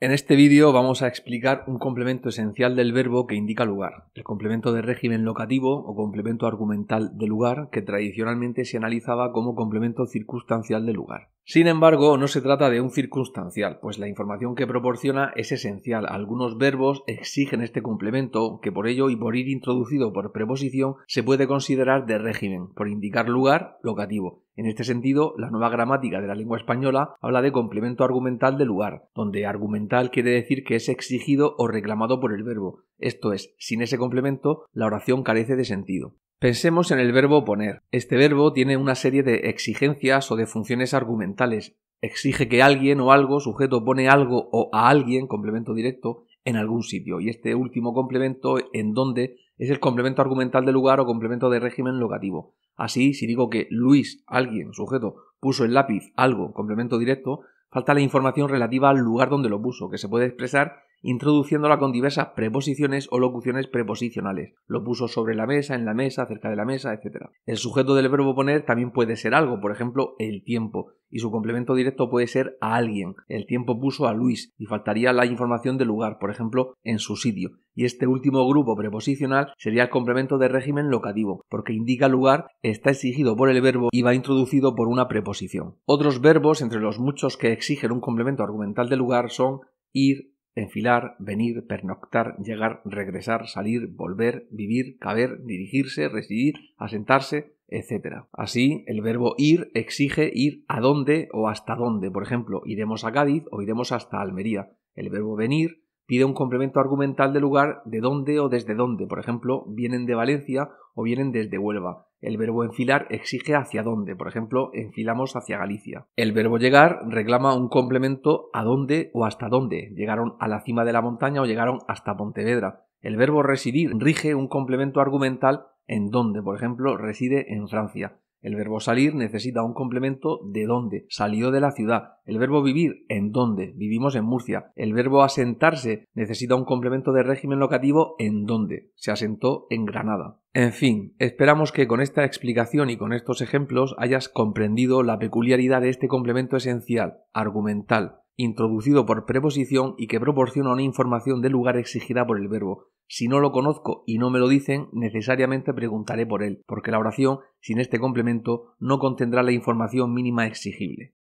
En este vídeo vamos a explicar un complemento esencial del verbo que indica lugar, el complemento de régimen locativo o complemento argumental de lugar que tradicionalmente se analizaba como complemento circunstancial de lugar. Sin embargo, no se trata de un circunstancial, pues la información que proporciona es esencial. Algunos verbos exigen este complemento, que por ello y por ir introducido por preposición se puede considerar de régimen, por indicar lugar locativo. En este sentido, la nueva gramática de la lengua española habla de complemento argumental de lugar, donde argumental quiere decir que es exigido o reclamado por el verbo. Esto es, sin ese complemento, la oración carece de sentido. Pensemos en el verbo poner. Este verbo tiene una serie de exigencias o de funciones argumentales. Exige que alguien o algo, sujeto, pone algo o a alguien, complemento directo, en algún sitio. Y este último complemento, en donde, es el complemento argumental de lugar o complemento de régimen locativo. Así, si digo que Luis, alguien, sujeto, puso el lápiz, algo, complemento directo, falta la información relativa al lugar donde lo puso, que se puede expresar introduciéndola con diversas preposiciones o locuciones preposicionales. Lo puso sobre la mesa, en la mesa, cerca de la mesa, etc. El sujeto del verbo poner también puede ser algo, por ejemplo, el tiempo, y su complemento directo puede ser a alguien. El tiempo puso a Luis y faltaría la información del lugar, por ejemplo, en su sitio. Y este último grupo preposicional sería el complemento de régimen locativo, porque indica lugar, está exigido por el verbo y va introducido por una preposición. Otros verbos, entre los muchos que exigen un complemento argumental de lugar, son ir, enfilar, venir, pernoctar, llegar, regresar, salir, volver, vivir, caber, dirigirse, residir, asentarse, etc. Así, el verbo ir exige ir a dónde o hasta dónde. Por ejemplo, iremos a Cádiz o iremos hasta Almería. El verbo venir pide un complemento argumental de lugar de dónde o desde dónde. Por ejemplo, vienen de Valencia o vienen desde Huelva. El verbo enfilar exige hacia dónde, por ejemplo, enfilamos hacia Galicia. El verbo llegar reclama un complemento a dónde o hasta dónde, llegaron a la cima de la montaña o llegaron hasta Pontevedra. El verbo residir rige un complemento argumental en dónde, por ejemplo, reside en Francia. El verbo salir necesita un complemento de dónde. Salió de la ciudad. El verbo vivir, en dónde. Vivimos en Murcia. El verbo asentarse necesita un complemento de régimen locativo en dónde. Se asentó en Granada. En fin, esperamos que con esta explicación y con estos ejemplos hayas comprendido la peculiaridad de este complemento esencial, argumental, introducido por preposición y que proporciona una información de lugar exigida por el verbo si no lo conozco y no me lo dicen, necesariamente preguntaré por él, porque la oración sin este complemento no contendrá la información mínima exigible.